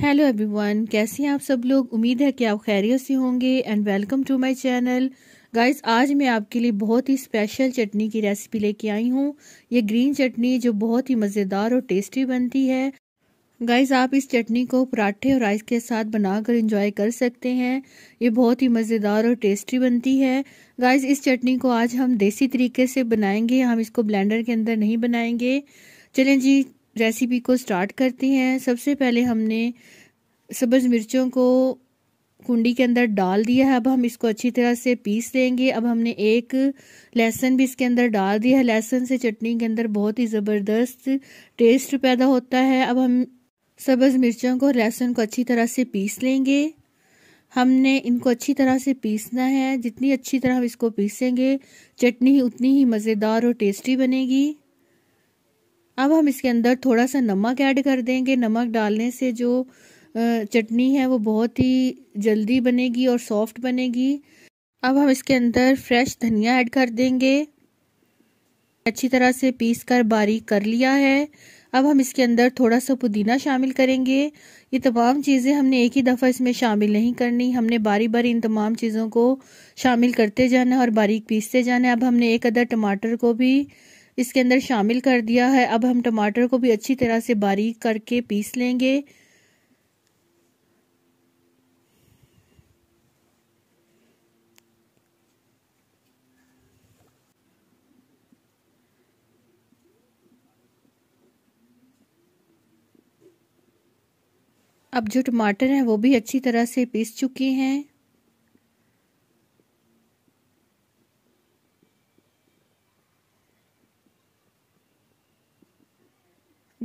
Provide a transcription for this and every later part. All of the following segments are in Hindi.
हेलो एवरीवन कैसे हैं आप सब लोग उम्मीद है कि आप खैरियत से होंगे and welcome to my channel guys आज मैं आपके लिए बहुत ही स्पेशल चटनी की रेसिपी लेके आई हूँ ये ग्रीन चटनी जो बहुत ही मज़ेदार और टेस्टी बनती है गाइस आप इस चटनी को पराठे और राइस के साथ बनाकर इंजॉय कर सकते हैं ये बहुत ही मज़ेदार और टेस्टी बनती है गाइस इस चटनी को आज हम देसी तरीके से बनाएंगे हम इसको ब्लेंडर के अंदर नहीं बनाएंगे चलें जी रेसिपी को स्टार्ट करते हैं सबसे पहले हमने सब्ज़ मिर्चों को कुंडी के अंदर डाल दिया है अब हम इसको अच्छी तरह से पीस लेंगे अब हमने एक लहसुन भी इसके अंदर डाल दिया है लहसुन से चटनी के अंदर बहुत ही ज़बरदस्त टेस्ट पैदा होता है अब हम सब्ज़ मिर्चों को लहसुन को अच्छी तरह से पीस लेंगे हमने इनको अच्छी तरह से पीसना है जितनी अच्छी तरह हम इसको पीसेंगे चटनी उतनी ही मज़ेदार और टेस्टी बनेगी अब हम इसके अंदर थोड़ा सा नमक ऐड कर देंगे नमक डालने से जो चटनी है वो बहुत ही जल्दी बनेगी और सॉफ्ट बनेगी अब हम इसके अंदर फ्रेश धनिया ऐड कर देंगे अच्छी तरह से पीस कर बारीक कर लिया है अब हम इसके अंदर थोड़ा सा पुदीना शामिल करेंगे ये तमाम चीज़ें हमने एक ही दफ़ा इसमें शामिल नहीं करनी हमने बारी बारी इन तमाम चीज़ों को शामिल करते जाना और बारीक पीसते जाना अब हमने एक अदर टमाटर को भी इसके अंदर शामिल कर दिया है अब हम टमाटर को भी अच्छी तरह से बारीक करके पीस लेंगे अब जो टमाटर हैं वो भी अच्छी तरह से पीस चुके हैं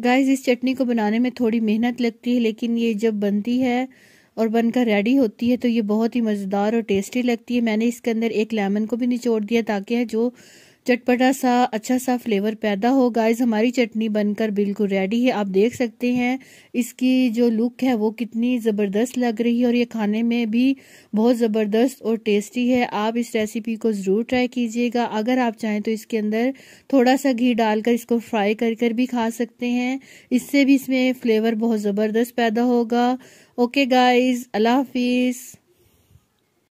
गाइस इस चटनी को बनाने में थोड़ी मेहनत लगती है लेकिन ये जब बनती है और बनकर रेडी होती है तो ये बहुत ही मज़ेदार और टेस्टी लगती है मैंने इसके अंदर एक लेमन को भी निचोड़ दिया ताकि जो चटपटा सा अच्छा सा फ्लेवर पैदा हो गाइज हमारी चटनी बनकर बिल्कुल रेडी है आप देख सकते हैं इसकी जो लुक है वो कितनी ज़बरदस्त लग रही है और ये खाने में भी बहुत ज़बरदस्त और टेस्टी है आप इस रेसिपी को ज़रूर ट्राई कीजिएगा अगर आप चाहें तो इसके अंदर थोड़ा सा घी डालकर इसको फ्राई कर कर भी खा सकते हैं इससे भी इसमें फ्लेवर बहुत ज़बरदस्त पैदा होगा ओके गाइज़ अल्लाह हाफिज़